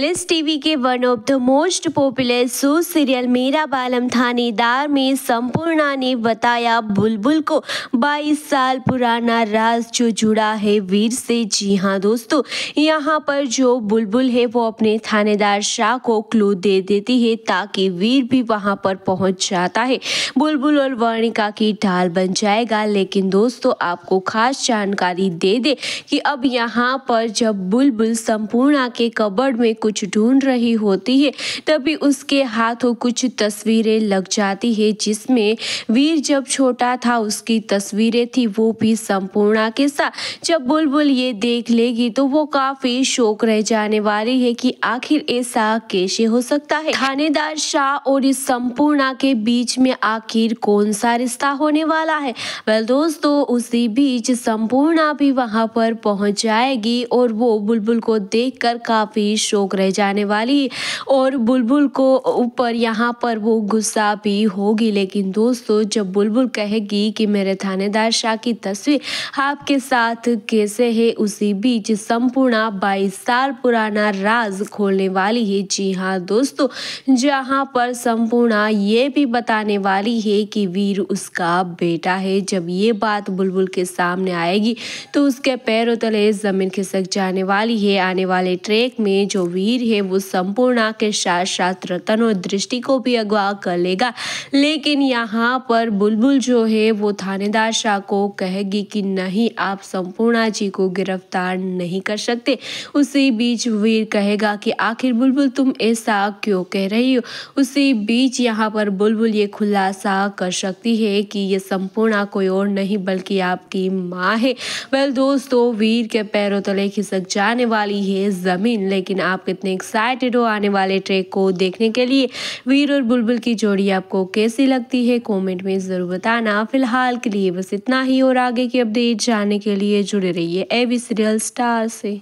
T TV के one of the most popular show serial Mera Balam थानेदार में संपूर्णा ने बताया बुलबुल को 22 साल पुराना राज जो जुड़ा है वीर से जी हाँ दोस्तों यहाँ पर जो बुलबुल है वो अपने थानेदार शाह को क्लू दे देती है ताकि वीर भी वहाँ पर पहुँच जाता है बुलबुल और वर्णिका की ढाल बन जाएगा लेकिन दोस्तों आपको खास जानकारी दे दे कि अब यहाँ पर जब बुलबुल संपूर्णा के कबड़ में कुछ ढूंढ रही होती है तभी उसके हाथों कुछ तस्वीरें लग जाती है जिसमें वीर जब छोटा था उसकी तस्वीरें थी वो भी संपूर्णा के साथ जब बुलबुल ये देख लेगी तो वो काफी शोक रह जाने वाली है कि आखिर ऐसा कैसे हो सकता है थानेदार शाह और इस संपूर्णा के बीच में आखिर कौन सा रिश्ता होने वाला है वह दोस्तों उसी बीच संपूर्णा भी वहां पर पहुंच जाएगी और वो बुलबुल को देखकर काफी शोक चुप रह जाने वाली और बुलबुल को ऊपर यहाँ पर वो गुस्सा भी होगी लेकिन दोस्तों जब बुलबुल कहेगी कि मेरे थानेदार शाह की तस्वीर आपके साथ कैसे है उसी बीच संपूर्ण बाईस साल पुराना राज खोलने वाली है जी हाँ दोस्तों जहाँ पर संपूर्ण ये भी बताने वाली है कि वीर उसका बेटा है जब ये बात बुलबुल के सामने आएगी तो उसके पैरों तले ज़मीन खिसक जाने वाली है आने वाले ट्रैक में जो वीर है वो संपूर्णा के साथ साथ रतन और दृष्टि को भी अगवा कर लेगा लेकिन यहाँ पर बुलबुल जो है वो थानेदार शाह को कहेगी कि नहीं आप संपूर्णा जी को गिरफ्तार नहीं कर सकते उसी बीच वीर कहेगा कि आखिर बुलबुल तुम ऐसा क्यों कह रही हो उसी बीच यहाँ पर बुलबुल ये खुलासा कर सकती है कि ये संपूर्णा कोई और नहीं बल्कि आपकी माँ है वेल दोस्तों वीर के पैरों तले खिसक जाने वाली है ज़मीन लेकिन आप कितने एक्साइटेड हो आने वाले ट्रैक को देखने के लिए वीर और बुलबुल की जोड़ी आपको कैसी लगती है कॉमेंट में ज़रूर बताना फिलहाल के लिए बस इतना ही और आगे की अपडेट जानने के लिए जुड़े रहिए ए सीरियल स्टार से